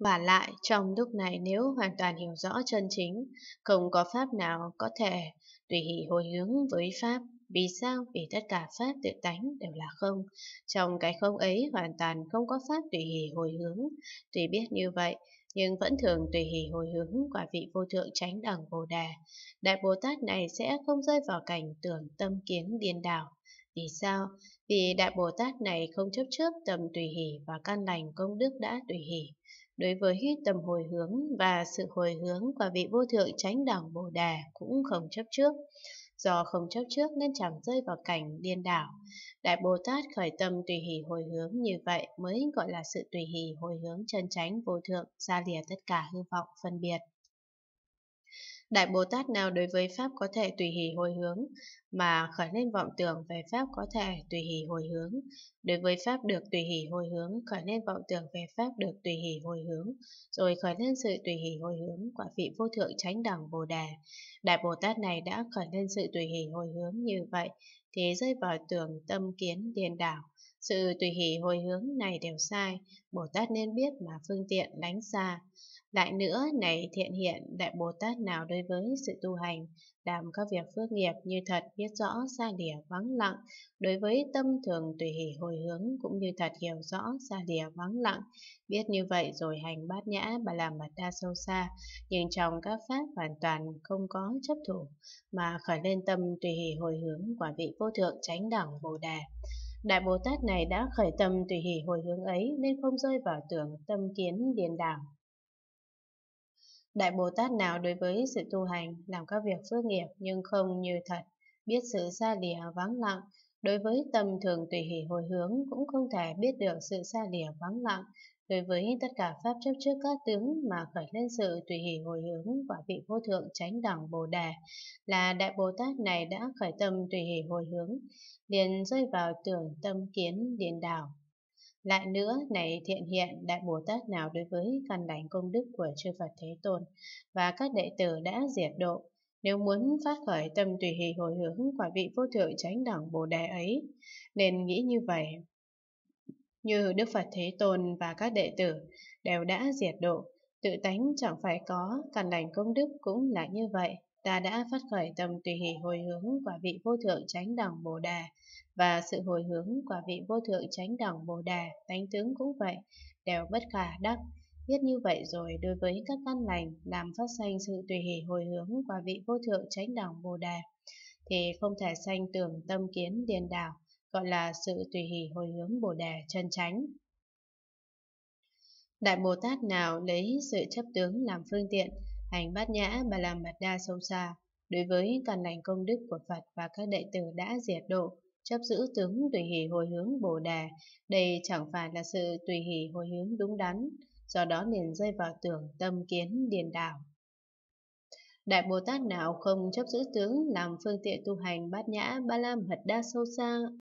Và lại, trong lúc này nếu hoàn toàn hiểu rõ chân chính, không có pháp nào có thể tùy hỷ hồi hướng với pháp. Vì sao? Vì tất cả pháp tự tánh đều là không. Trong cái không ấy hoàn toàn không có pháp tùy hỷ hồi hướng. Tuy biết như vậy, nhưng vẫn thường tùy hỷ hồi hướng quả vị vô thượng tránh đẳng Bồ Đà. Đại Bồ Tát này sẽ không rơi vào cảnh tưởng tâm kiến điên đảo. Vì sao? Vì Đại Bồ Tát này không chấp trước tầm tùy hỷ và căn lành công đức đã tùy hỷ đối với tầm hồi hướng và sự hồi hướng của vị vô thượng chánh đẳng Bồ Đà cũng không chấp trước. Do không chấp trước nên chẳng rơi vào cảnh điên đảo. Đại Bồ Tát khởi tâm tùy hỷ hồi hướng như vậy mới gọi là sự tùy hỷ hồi hướng chân chánh vô thượng, ra lìa tất cả hư vọng phân biệt. Đại Bồ Tát nào đối với Pháp có thể tùy hỷ hồi hướng, mà khởi lên vọng tưởng về Pháp có thể tùy hỷ hồi hướng. Đối với Pháp được tùy hỷ hồi hướng, khởi lên vọng tưởng về Pháp được tùy hỷ hồi hướng, rồi khởi lên sự tùy hỷ hồi hướng, quả vị vô thượng chánh đẳng Bồ Đà. Đại Bồ Tát này đã khởi lên sự tùy hỷ hồi hướng như vậy, thì rơi vào tưởng tâm kiến điền đảo. Sự tùy hỷ hồi hướng này đều sai, Bồ Tát nên biết mà phương tiện đánh xa. Lại nữa, này thiện hiện, đại Bồ Tát nào đối với sự tu hành, làm các việc phước nghiệp như thật biết rõ xa lìa vắng lặng, đối với tâm thường tùy hỷ hồi hướng cũng như thật hiểu rõ xa lìa vắng lặng, biết như vậy rồi hành bát nhã bà làm mật đa sâu xa, nhưng trong các pháp hoàn toàn không có chấp thủ, mà khởi lên tâm tùy hỷ hồi hướng quả vị vô thượng tránh đẳng Bồ Đà. Đại Bồ Tát này đã khởi tâm tùy hỷ hồi hướng ấy nên không rơi vào tưởng tâm kiến điền đảo Đại Bồ Tát nào đối với sự tu hành, làm các việc phước nghiệp nhưng không như thật, biết sự xa lìa vắng lặng, đối với tâm thường tùy hỷ hồi hướng cũng không thể biết được sự xa lìa vắng lặng, đối với tất cả pháp chấp trước các tướng mà khởi lên sự tùy hỷ hồi hướng và vị vô thượng chánh đẳng bồ đề là đại bồ tát này đã khởi tâm tùy hỷ hồi hướng liền rơi vào tưởng tâm kiến điền đảo lại nữa, này thiện hiện đại Bồ Tát nào đối với căn lành công đức của chư Phật Thế Tôn và các đệ tử đã diệt độ, nếu muốn phát khởi tâm tùy hỷ hồi hướng quả vị vô thượng chánh đẳng Bồ Đề ấy, nên nghĩ như vậy. Như Đức Phật Thế Tôn và các đệ tử đều đã diệt độ, tự tánh chẳng phải có, căn lành công đức cũng là như vậy ta đã phát khởi tâm tùy hỷ hồi hướng quả vị vô thượng chánh đẳng Bồ Đà và sự hồi hướng quả vị vô thượng chánh đẳng Bồ Đà, tánh tướng cũng vậy, đều bất khả đắc. Biết như vậy rồi đối với các căn lành làm phát sanh sự tùy hỷ hồi hướng quả vị vô thượng chánh đẳng Bồ Đà thì không thể sanh tưởng tâm kiến điền đảo, gọi là sự tùy hỷ hồi hướng Bồ Đà chân chánh. Đại Bồ Tát nào lấy sự chấp tướng làm phương tiện, Hành bát nhã bà la mật đa sâu xa, đối với toàn lành công đức của Phật và các đệ tử đã diệt độ, chấp giữ tướng tùy hỷ hồi hướng Bồ đề đây chẳng phải là sự tùy hỷ hồi hướng đúng đắn, do đó liền rơi vào tưởng tâm kiến điền đảo. Đại Bồ Tát nào không chấp giữ tướng làm phương tiện tu hành bát nhã ba la mật đa sâu xa